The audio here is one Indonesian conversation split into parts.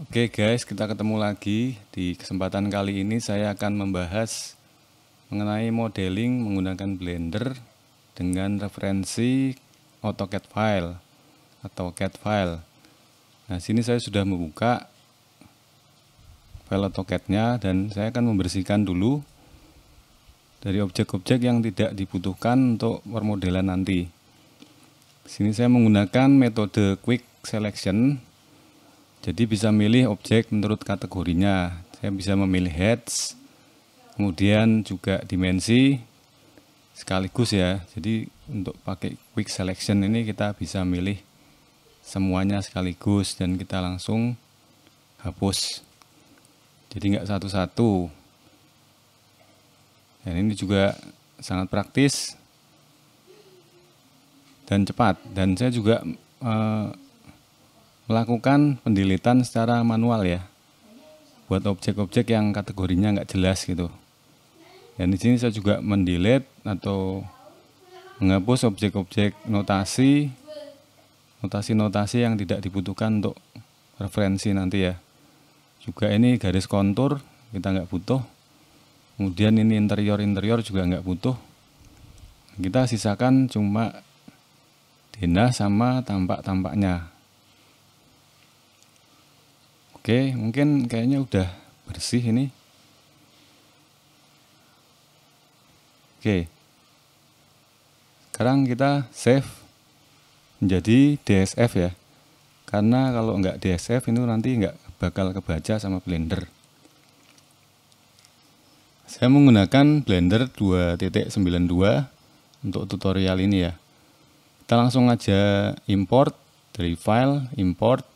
Oke guys, kita ketemu lagi. Di kesempatan kali ini saya akan membahas mengenai modeling menggunakan Blender dengan referensi AutoCAD file atau CAD file. Nah, sini saya sudah membuka file AutoCAD-nya dan saya akan membersihkan dulu dari objek-objek yang tidak dibutuhkan untuk permodelan nanti. Sini saya menggunakan metode quick selection jadi bisa milih objek menurut kategorinya. Saya bisa memilih heads, kemudian juga dimensi sekaligus ya. Jadi untuk pakai quick selection ini kita bisa milih semuanya sekaligus dan kita langsung hapus. Jadi nggak satu-satu. Dan ini juga sangat praktis dan cepat. Dan saya juga eh, melakukan pendilitan secara manual ya buat objek-objek yang kategorinya nggak jelas gitu dan di sini saya juga mendilet atau menghapus objek-objek notasi notasi-notasi yang tidak dibutuhkan untuk referensi nanti ya juga ini garis kontur kita nggak butuh kemudian ini interior-interior juga nggak butuh kita sisakan cuma dinda sama tampak-tampaknya Oke, mungkin kayaknya udah bersih ini. Oke. Sekarang kita save menjadi DSF ya. Karena kalau nggak DSF itu nanti nggak bakal kebaca sama Blender. Saya menggunakan Blender 2.92 untuk tutorial ini ya. Kita langsung aja import dari file, import,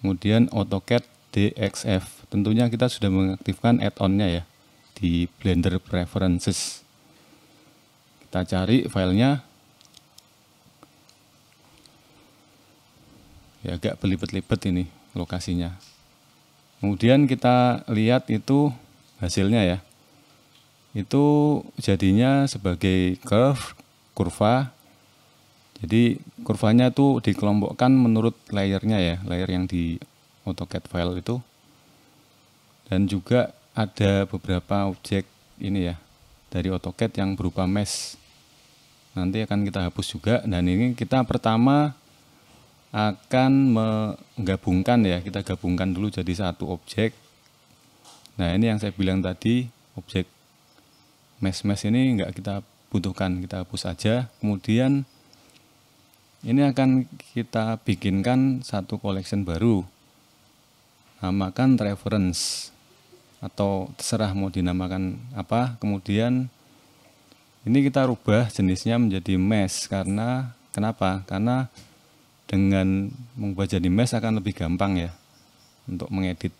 kemudian AutoCAD DXF. Tentunya kita sudah mengaktifkan add-onnya ya di Blender Preferences. Kita cari filenya. Ya agak belibet-libet ini lokasinya. Kemudian kita lihat itu hasilnya ya. Itu jadinya sebagai curve, kurva, jadi kurvanya itu dikelompokkan menurut layernya ya, layer yang di AutoCAD file itu. Dan juga ada beberapa objek ini ya dari AutoCAD yang berupa mesh. Nanti akan kita hapus juga dan ini kita pertama akan menggabungkan ya, kita gabungkan dulu jadi satu objek. Nah, ini yang saya bilang tadi, objek mesh-mesh ini nggak kita butuhkan, kita hapus saja. Kemudian ini akan kita bikinkan satu collection baru. Namakan reference atau terserah mau dinamakan apa. Kemudian ini kita rubah jenisnya menjadi mesh karena kenapa? Karena dengan mengubah jadi mesh akan lebih gampang ya untuk mengedit.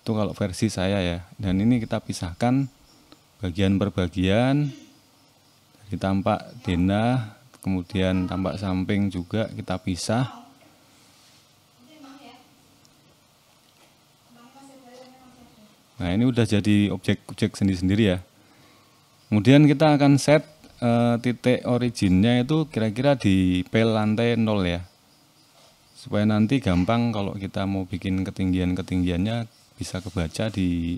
Itu kalau versi saya ya. Dan ini kita pisahkan bagian per bagian kita tampak denah kemudian tampak samping juga kita pisah nah ini udah jadi objek-objek sendiri-sendiri ya kemudian kita akan set e, titik originnya itu kira-kira di pel lantai 0 ya supaya nanti gampang kalau kita mau bikin ketinggian-ketinggiannya bisa kebaca di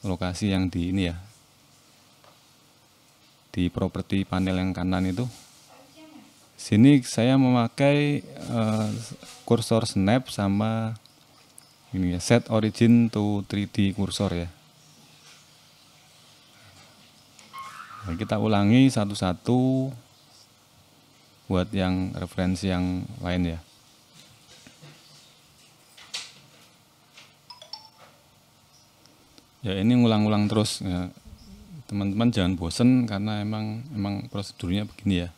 lokasi yang di ini ya di properti panel yang kanan itu sini saya memakai uh, snap sama ini ya set origin to 3D kursor ya nah, kita ulangi satu-satu buat yang referensi yang lain ya ya ini ulang ulang terus ya, teman-teman ya, jangan bosen karena emang emang prosedurnya begini ya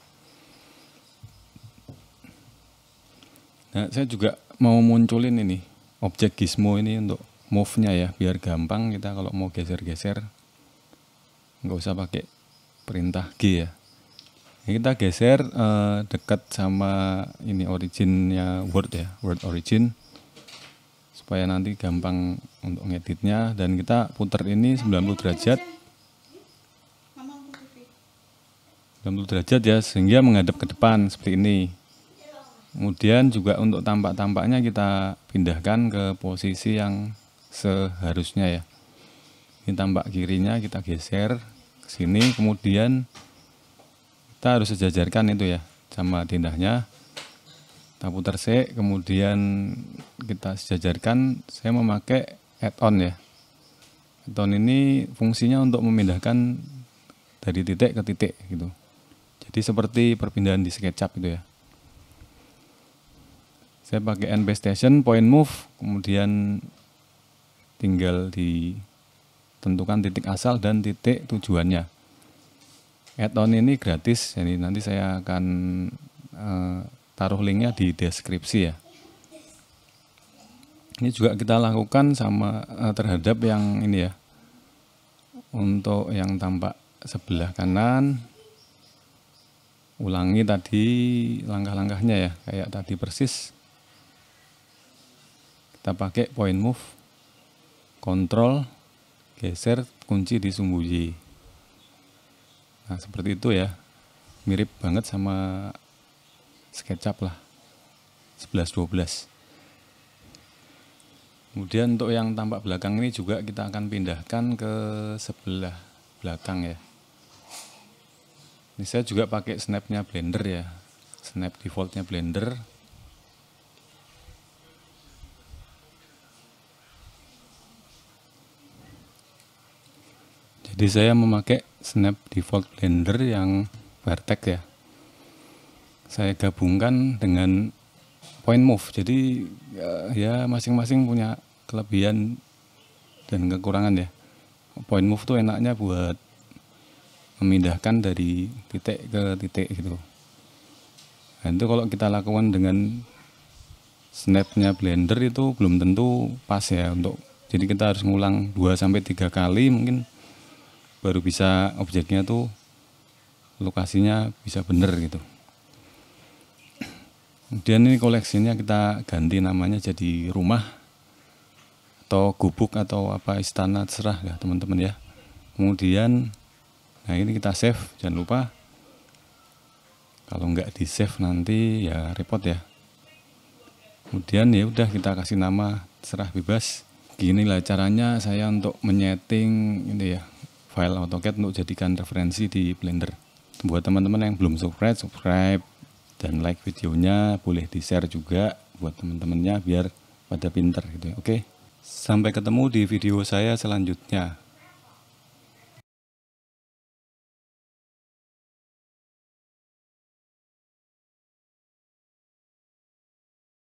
Nah, saya juga mau munculin ini objek gizmo ini untuk move-nya ya, biar gampang kita kalau mau geser-geser nggak usah pakai perintah G ya. Ini kita geser eh, dekat sama ini originnya Word ya, Word origin supaya nanti gampang untuk ngeditnya dan kita putar ini 90 derajat 90 derajat ya sehingga menghadap ke depan seperti ini Kemudian juga untuk tampak-tampaknya kita pindahkan ke posisi yang seharusnya ya. Ini tampak kirinya kita geser ke sini, kemudian kita harus sejajarkan itu ya sama tindahnya. Kita putar C, kemudian kita sejajarkan. Saya memakai add-on ya. Add-on ini fungsinya untuk memindahkan dari titik ke titik gitu. Jadi seperti perpindahan di SketchUp gitu ya. Saya pakai NP Station, point move, kemudian tinggal ditentukan titik asal dan titik tujuannya. Add-on ini gratis, jadi nanti saya akan eh, taruh linknya di deskripsi ya. Ini juga kita lakukan sama eh, terhadap yang ini ya, untuk yang tampak sebelah kanan ulangi tadi langkah-langkahnya ya kayak tadi persis kita pakai point move control geser kunci di sumbu Y nah seperti itu ya mirip banget sama SketchUp lah 11-12 kemudian untuk yang tampak belakang ini juga kita akan pindahkan ke sebelah belakang ya ini saya juga pakai snapnya blender ya snap defaultnya blender jadi saya memakai snap default blender yang vertex ya saya gabungkan dengan point move jadi ya, ya masing-masing punya kelebihan dan kekurangan ya point move tuh enaknya buat memindahkan dari titik ke titik gitu nah, itu kalau kita lakukan dengan snapnya blender itu belum tentu pas ya untuk jadi kita harus ngulang 2 3 kali mungkin baru bisa objeknya tuh lokasinya bisa bener gitu. Kemudian ini koleksinya kita ganti namanya jadi rumah atau gubuk atau apa istana terserah ya teman-teman ya. Kemudian nah ini kita save jangan lupa kalau nggak di save nanti ya repot ya. Kemudian ya udah kita kasih nama serah bebas. Gini lah caranya saya untuk menyeting ini gitu ya file AutoCAD untuk jadikan referensi di Blender. Buat teman-teman yang belum subscribe, subscribe dan like videonya, boleh di-share juga buat teman-temannya biar pada pinter gitu ya. Oke, sampai ketemu di video saya selanjutnya.